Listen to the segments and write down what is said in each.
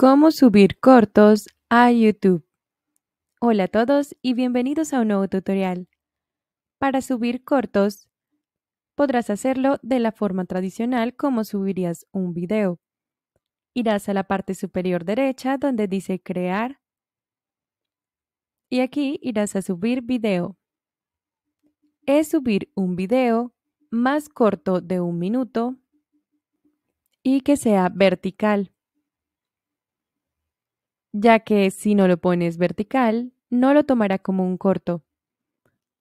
Cómo subir cortos a YouTube. Hola a todos y bienvenidos a un nuevo tutorial. Para subir cortos, podrás hacerlo de la forma tradicional como subirías un video. Irás a la parte superior derecha donde dice crear y aquí irás a subir video. Es subir un video más corto de un minuto y que sea vertical ya que si no lo pones vertical, no lo tomará como un corto.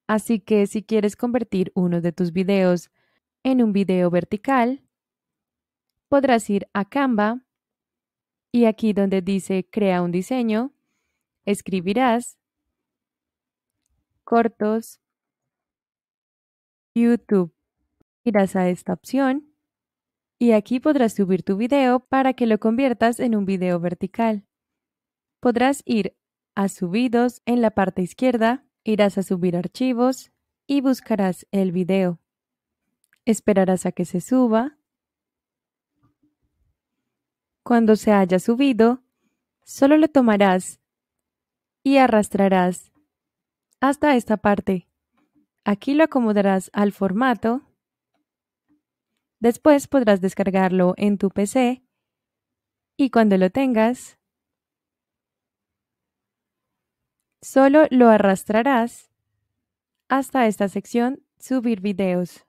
Así que si quieres convertir uno de tus videos en un video vertical, podrás ir a Canva y aquí donde dice Crea un diseño, escribirás cortos YouTube. Irás a esta opción y aquí podrás subir tu video para que lo conviertas en un video vertical podrás ir a Subidos en la parte izquierda, irás a Subir archivos y buscarás el video. Esperarás a que se suba. Cuando se haya subido, solo lo tomarás y arrastrarás hasta esta parte. Aquí lo acomodarás al formato. Después podrás descargarlo en tu PC y cuando lo tengas, Solo lo arrastrarás hasta esta sección Subir videos.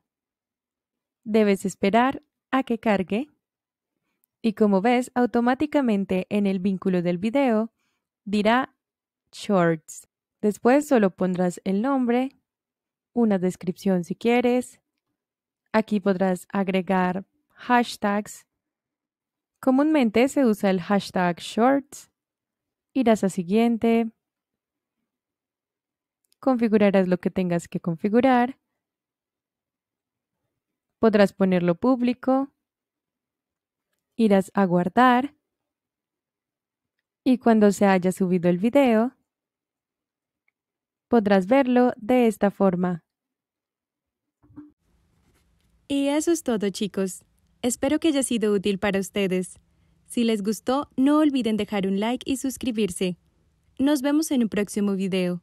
Debes esperar a que cargue y como ves, automáticamente en el vínculo del video dirá Shorts. Después solo pondrás el nombre, una descripción si quieres. Aquí podrás agregar hashtags. Comúnmente se usa el hashtag Shorts. Irás a siguiente, configurarás lo que tengas que configurar, podrás ponerlo público, irás a guardar y cuando se haya subido el video, podrás verlo de esta forma. Y eso es todo chicos. Espero que haya sido útil para ustedes. Si les gustó, no olviden dejar un like y suscribirse. Nos vemos en un próximo video.